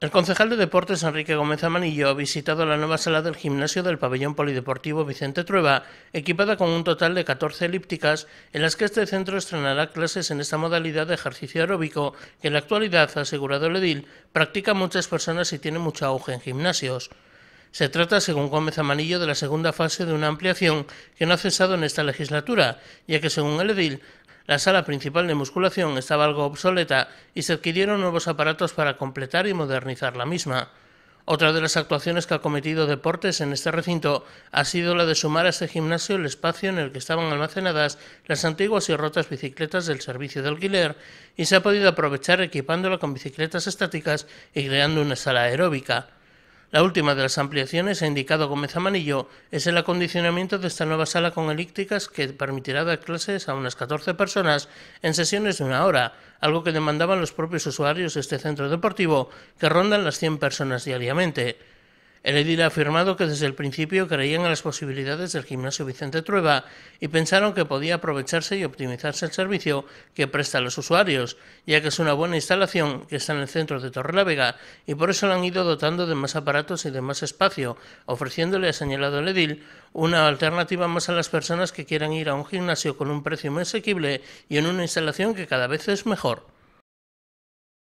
El concejal de Deportes Enrique Gómez Amanillo ha visitado la nueva sala del gimnasio del pabellón polideportivo Vicente Trueba, equipada con un total de 14 elípticas, en las que este centro estrenará clases en esta modalidad de ejercicio aeróbico que en la actualidad, ha asegurado el edil, practica muchas personas y tiene mucho auge en gimnasios. Se trata, según Gómez Amanillo, de la segunda fase de una ampliación que no ha cesado en esta legislatura, ya que, según el edil, la sala principal de musculación estaba algo obsoleta y se adquirieron nuevos aparatos para completar y modernizar la misma. Otra de las actuaciones que ha cometido Deportes en este recinto ha sido la de sumar a este gimnasio el espacio en el que estaban almacenadas las antiguas y rotas bicicletas del servicio de alquiler y se ha podido aprovechar equipándola con bicicletas estáticas y creando una sala aeróbica. La última de las ampliaciones, ha indicado Gómez Amanillo, es el acondicionamiento de esta nueva sala con elípticas que permitirá dar clases a unas 14 personas en sesiones de una hora, algo que demandaban los propios usuarios de este centro deportivo, que rondan las 100 personas diariamente. El edil ha afirmado que desde el principio creían en las posibilidades del gimnasio Vicente Trueba y pensaron que podía aprovecharse y optimizarse el servicio que presta a los usuarios, ya que es una buena instalación que está en el centro de Torrelavega y por eso la han ido dotando de más aparatos y de más espacio, ofreciéndole, ha señalado el edil, una alternativa más a las personas que quieran ir a un gimnasio con un precio más asequible y en una instalación que cada vez es mejor.